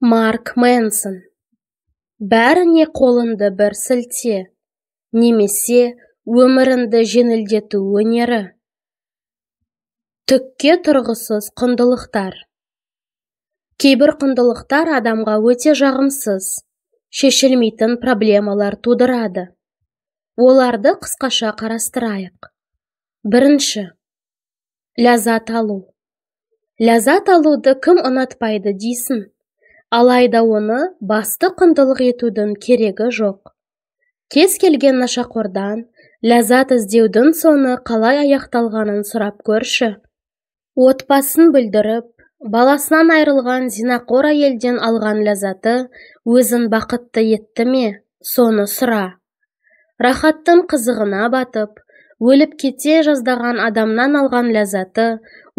марк мэнсон бәріне қолынды бір сілте немесе өмірінді жеңілдету өнері түкке тұрғысыз қындылықтар. кейбір қындылықтар адамға өте жағымсыз шешілмейтін проблемалар тудырады оларды қысқаша қарастырайық бірінші ләззат алу ләззат алуды кім ұнатпайды дейсің алайда оны басты құндылық етудің керегі жоқ кез келген нашақордан ләззат іздеудің соңы қалай аяқталғанын сұрап көрші Отпасын бүлдіріп баласынан айрылған зинақор әйелден алған ләззаты өзін бақытты етті ме соны сұра рахаттың қызығына батып өліп кете жаздаған адамнан алған ләззаты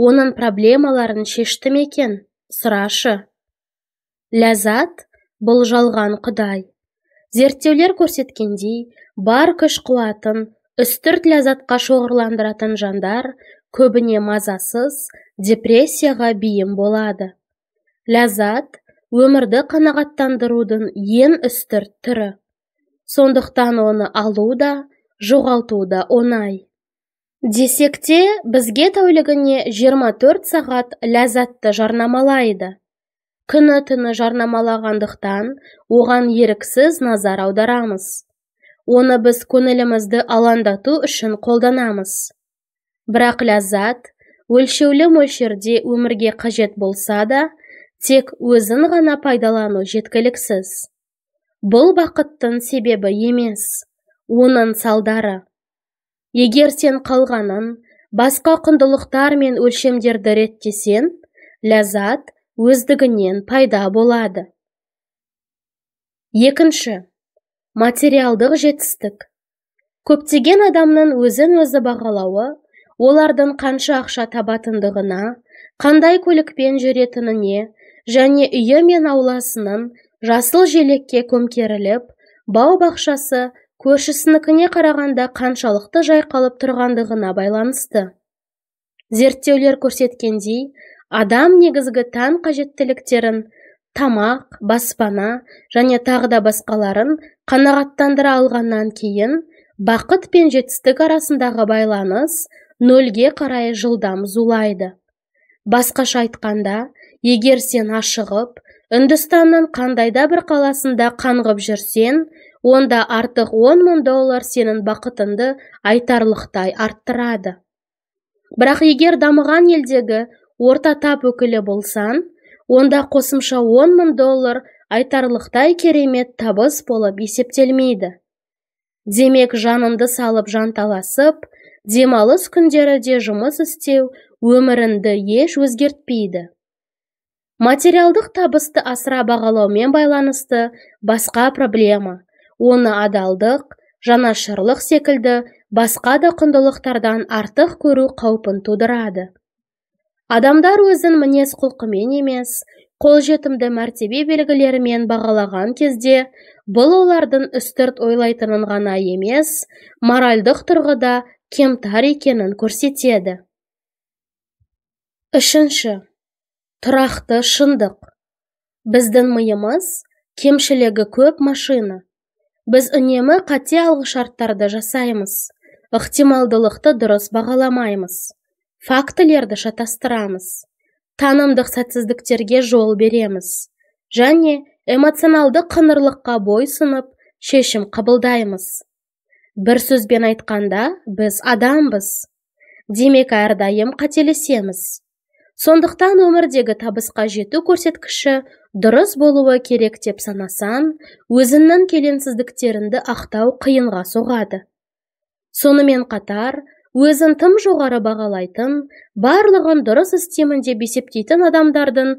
оның проблемаларын шешті ме екен сұрашы Ләзат – бұл жалған құдай зерттеулер көрсеткендей бар күш қуатын үстірт ләззатқа шоғырландыратын жандар көбіне мазасыз депрессияға бейім болады ләззат өмірді қанағаттандырудың ең үстірт түрі сондықтан оны алу да жоғалту да оңай десек бізге тәулігіне 24 сағат ләззатты жарнамалайды күні түні жарнамалағандықтан оған еріксіз назар аударамыз оны біз көңілімізді алаңдату үшін қолданамыз бірақ ләззат өлшеулі мөлшерде өмірге қажет болса да тек өзің ғана пайдалану жеткіліксіз бұл бақыттың себебі емес оның салдары егер сен қалғанын басқа құндылықтар мен өлшемдерді реттесең ләззат өздігінен пайда болады екінші материалдық жетістік көптеген адамның өзін өзі бағалауы олардың қанша ақша табатындығына қандай көлікпен жүретініне және үйі мен ауласының жасыл желекке көмкеріліп бау бақшасы көршісінікіне қарағанда қаншалықты жайқалып тұрғандығына байланысты зерттеулер көрсеткендей адам негізгі тән қажеттіліктерін тамақ баспана және тағы да басқаларын қанағаттандыра алғаннан кейін бақыт пен жетістік арасындағы байланыс нөлге қарай жылдам зулайды басқаша айтқанда егер сен ашығып үндістанның қандай да бір қаласында қанғып жүрсең онда артық 10 мың доллар сенің бақытыңды айтарлықтай арттырады бірақ егер дамыған елдегі орта тап өкілі болсаң онда қосымша 10 мың доллар айтарлықтай керемет табыс болып есептелмейді демек жаныңды салып жанталасып демалыс күндері де жұмыс істеу өміріңді еш өзгертпейді материалдық табысты асыра бағалаумен байланысты басқа проблема оны адалдық жанашырлық секілді басқа да құндылықтардан артық көру қаупін тудырады адамдар өзін мінез құлқымен емес қолжетімді мәртебе белгілерімен бағалаған кезде бұл олардың үстірт ойлайтынын ғана емес моральдық тұрғыда кемтар екенін көрсетеді үшінші тұрақты шындық біздің миымыз кемшілігі көп машина біз үнемі қате алғышарттарды жасаймыз ықтималдылықты дұрыс бағаламаймыз фактілерді шатастырамыз танымдық сәтсіздіктерге жол береміз және эмоционалды қыңырлыққа бойсынып шешім қабылдаймыз бір сөзбен айтқанда біз адамбыз демек әрдайым қателесеміз сондықтан өмірдегі табысқа жету көрсеткіші дұрыс болуы керек деп санасаң өзіңнің келеңсіздіктеріңді ақтау қиынға соғады сонымен қатар өзін тым жоғары бағалайтын барлығын дұрыс істеймін деп есептейтін адамдардың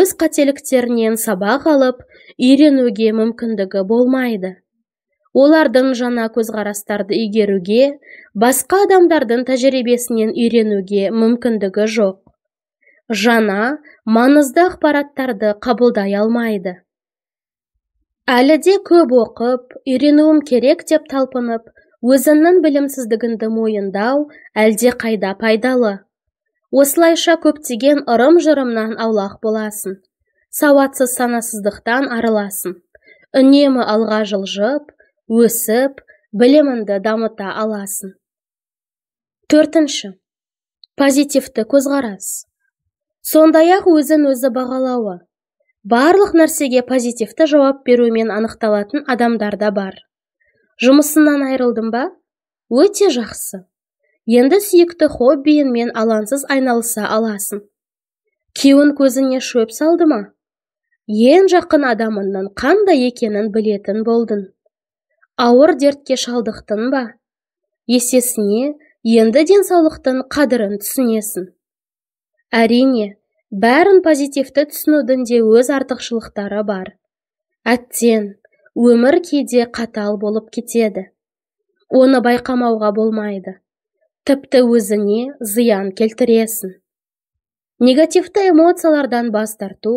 өз қателіктерінен сабақ алып үйренуге мүмкіндігі болмайды олардың жаңа көзқарастарды игеруге басқа адамдардың тәжірибесінен үйренуге мүмкіндігі жоқ жаңа маңызды ақпараттарды қабылдай алмайды әлі де көп оқып үйренуім керек деп талпынып Өзіңнің білімсіздігіңді мойындау әлде қайда пайдалы осылайша көптеген ырым жырымнан аулақ боласың сауатсыз санасыздықтан арыласың үнемі алға жылжып өсіп біліміңді дамыта аласың төртінші позитивті көзқарас сондай ақ өзін өзі бағалауы барлық нәрсеге позитивті жауап берумен анықталатын адамдар да бар жұмысыңнан айырылдың ба өте жақсы енді сүйікті хоббиіңмен алаңсыз айналыса аласың Кеуін көзіне шөп салды ма ең жақын адамыңның қандай екенін білетін болдың ауыр дертке шалдықтың ба есесіне енді денсаулықтың қадірін түсінесің әрине бәрін позитивті түсінудің де өз артықшылықтары бар әттең өмір кейде қатал болып кетеді оны байқамауға болмайды тіпті өзіне зиян келтіресің негативті эмоциялардан бас тарту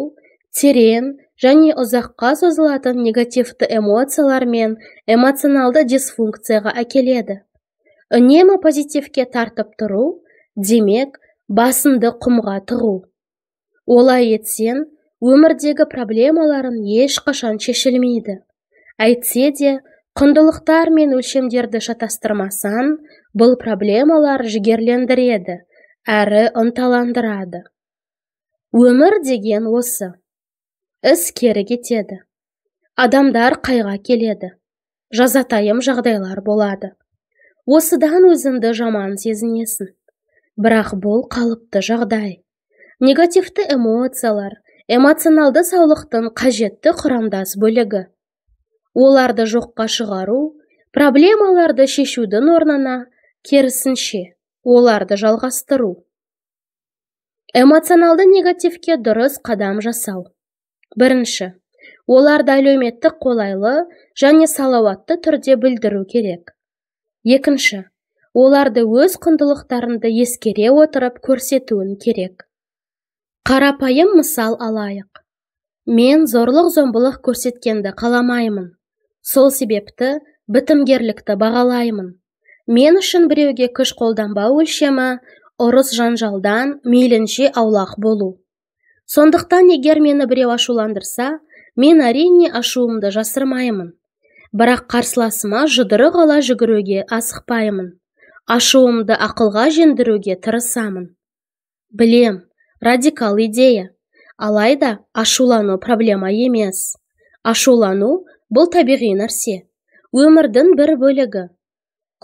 терең және ұзаққа созылатын негативті эмоциялар мен эмоционалды дисфункцияға әкеледі үнемі позитивке тартып тұру демек басынды құмға тығу олай етсең өмірдегі проблемаларың ешқашан шешілмейді әйтсе де құндылықтар мен өлшемдерді шатастырмасаң бұл проблемалар жігерлендіреді әрі ынталандырады өмір деген осы іс кері кетеді адамдар қайға келеді жазатайым жағдайлар болады осыдан өзіңді жаман сезінесің бірақ бұл қалыпты жағдай негативті эмоциялар эмоционалды саулықтың қажетті құрамдас бөлігі оларды жоққа шығару проблемаларды шешудің орнына керісінше оларды жалғастыру эмоционалды негативке дұрыс қадам жасау бірінші оларды әлеуметтік қолайлы және салауатты түрде білдіру керек екінші оларды өз құндылықтарынды ескере отырып көрсетуін керек қарапайым мысал алайық мен зорлық зомбылық көрсеткенді қаламаймын сол себепті бітімгерлікті бағалаймын мен үшін біреуге күш қолданбау өлшемі ұрыс жанжалдан мейлінше аулақ болу сондықтан егер мені біреу ашуландырса мен әрине ашуымды жасырмаймын бірақ қарсыласыма жұдырық ала жүгіруге асықпаймын ашуымды ақылға жендіруге тырысамын білем радикал идея алайда ашулану проблема емес ашулану бұл табиғи нәрсе өмірдің бір бөлігі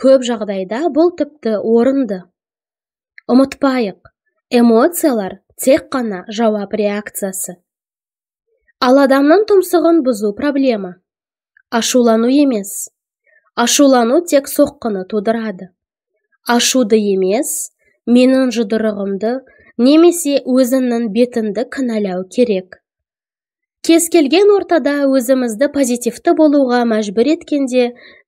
көп жағдайда бұл тіпті орынды ұмытпайық эмоциялар тек қана жауап реакциясы ал адамның тұмсығын бұзу проблема ашулану емес ашулану тек соққыны тудырады ашуды емес менің жұдырығымды немесе өзіңнің бетіңді кінәлау керек кез келген ортада өзімізді позитивті болуға мәжбүр еткенде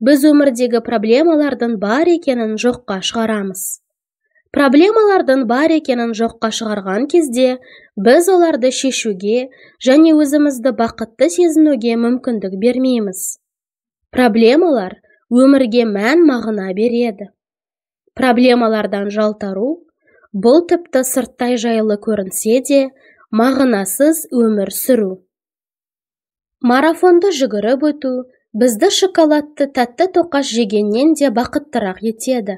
біз өмірдегі проблемалардың бар екенін жоққа шығарамыз проблемалардың бар екенін жоққа шығарған кезде біз оларды шешуге және өзімізді бақытты сезінуге мүмкіндік бермейміз проблемалар өмірге мән мағына береді проблемалардан жалтару бұл тіпті сырттай жайлы көрінсе де мағынасыз өмір сүру марафонды жүгіріп өту бізді шоколадты тәтті тоқаш жегеннен де бақыттырақ етеді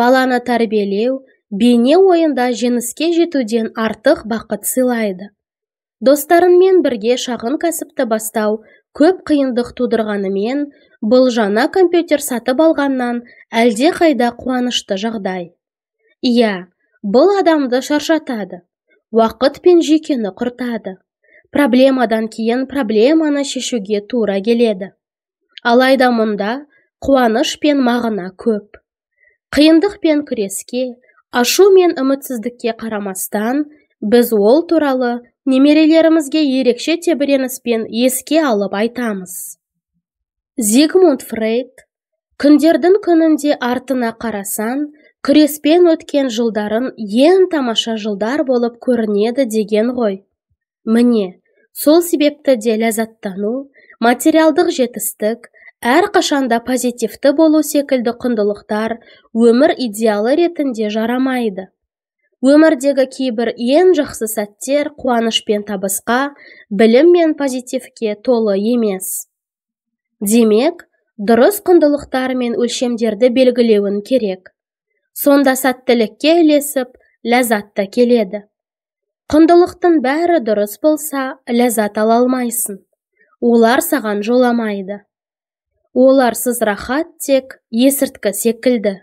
баланы тәрбиелеу бейне ойында жеңіске жетуден артық бақыт сыйлайды достарыңмен бірге шағын кәсіпті бастау көп қиындық тудырғанымен бұл жаңа компьютер сатып алғаннан әлде қайда қуанышты жағдай иә бұл адамды шаршатады уақыт пен жүйкені құртады проблемадан кейін проблеманы шешуге тура келеді алайда мұнда қуаныш пен мағына көп қиындық пен күреске ашу мен үмітсіздікке қарамастан біз ол туралы немерелерімізге ерекше тебіреніспен еске алып айтамыз зигмунд фрейд күндердің күнінде артына қарасаң күреспен өткен жылдарын ең тамаша жылдар болып көрінеді деген ғой міне сол себепті де ләззаттану материалдық жетістік әр қашанда позитивті болу секілді құндылықтар өмір идеалы ретінде жарамайды өмірдегі кейбір ең жақсы сәттер қуаныш пен табысқа білім мен позитивке толы емес демек дұрыс құндылықтар мен өлшемдерді белгілеуін керек сонда сәттілікке ілесіп ләззат келеді құндылықтың бәрі дұрыс болса ләззат ала алмайсың олар саған жоламайды оларсыз рахат тек есірткі секілді